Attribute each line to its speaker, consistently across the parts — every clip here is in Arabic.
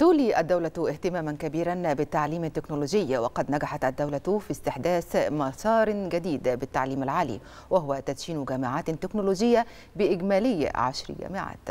Speaker 1: تولي الدولة اهتماما كبيرا بالتعليم التكنولوجي وقد نجحت الدولة في استحداث مسار جديد بالتعليم العالي وهو تدشين جامعات تكنولوجية بإجمالي عشر جامعات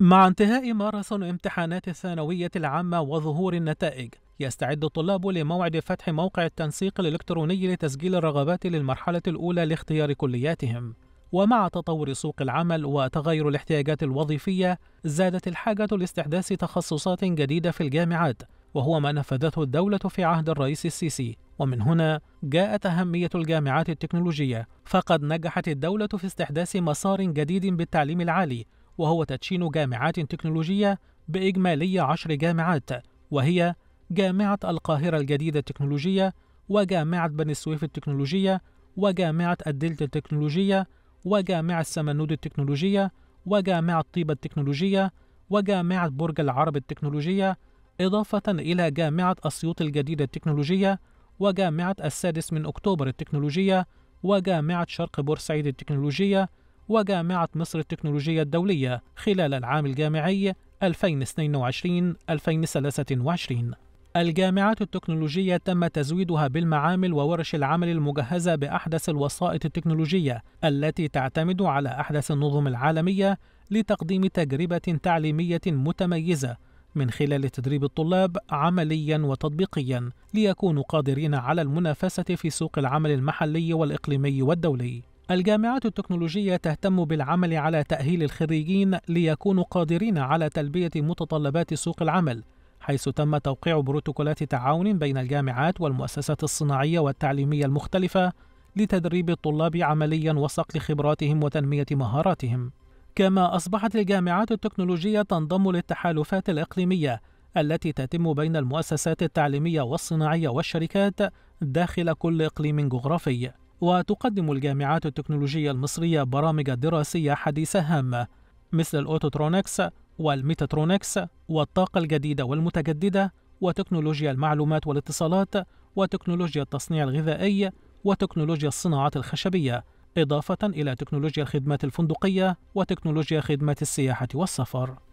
Speaker 2: مع انتهاء ماراثون امتحانات الثانوية العامة وظهور النتائج يستعد الطلاب لموعد فتح موقع التنسيق الإلكتروني لتسجيل الرغبات للمرحلة الأولى لاختيار كلياتهم ومع تطور سوق العمل وتغير الاحتياجات الوظيفية زادت الحاجة لاستحداث تخصصات جديدة في الجامعات وهو ما نفذته الدولة في عهد الرئيس السيسي ومن هنا جاءت أهمية الجامعات التكنولوجية فقد نجحت الدولة في استحداث مسار جديد بالتعليم العالي وهو تدشين جامعات تكنولوجية بإجمالي عشر جامعات وهي جامعة القاهرة الجديدة التكنولوجية وجامعة بني السويف التكنولوجية وجامعة الدلتا التكنولوجية وجامعة سمنود التكنولوجية وجامعة طيبة التكنولوجية وجامعة برج العرب التكنولوجية إضافة إلى جامعة أسيوط الجديدة التكنولوجية وجامعة السادس من أكتوبر التكنولوجية وجامعة شرق بورسعيد التكنولوجية وجامعة مصر التكنولوجية الدولية خلال العام الجامعي 2022 2023 الجامعات التكنولوجية تم تزويدها بالمعامل وورش العمل المجهزة بأحدث الوسائط التكنولوجية التي تعتمد على أحدث النظم العالمية لتقديم تجربة تعليمية متميزة من خلال تدريب الطلاب عمليا وتطبيقيا ليكونوا قادرين على المنافسة في سوق العمل المحلي والإقليمي والدولي. الجامعات التكنولوجية تهتم بالعمل على تأهيل الخريجين ليكونوا قادرين على تلبية متطلبات سوق العمل حيث تم توقيع بروتوكولات تعاون بين الجامعات والمؤسسات الصناعية والتعليمية المختلفة لتدريب الطلاب عمليا وصقل خبراتهم وتنمية مهاراتهم. كما أصبحت الجامعات التكنولوجية تنضم للتحالفات الإقليمية التي تتم بين المؤسسات التعليمية والصناعية والشركات داخل كل إقليم جغرافي. وتقدم الجامعات التكنولوجية المصرية برامج دراسية حديثة هامة مثل الأوتوترونكس والميتاترونكس والطاقة الجديدة والمتجددة وتكنولوجيا المعلومات والاتصالات وتكنولوجيا التصنيع الغذائي وتكنولوجيا الصناعات الخشبية إضافة إلى تكنولوجيا الخدمات الفندقية وتكنولوجيا خدمات السياحة والسفر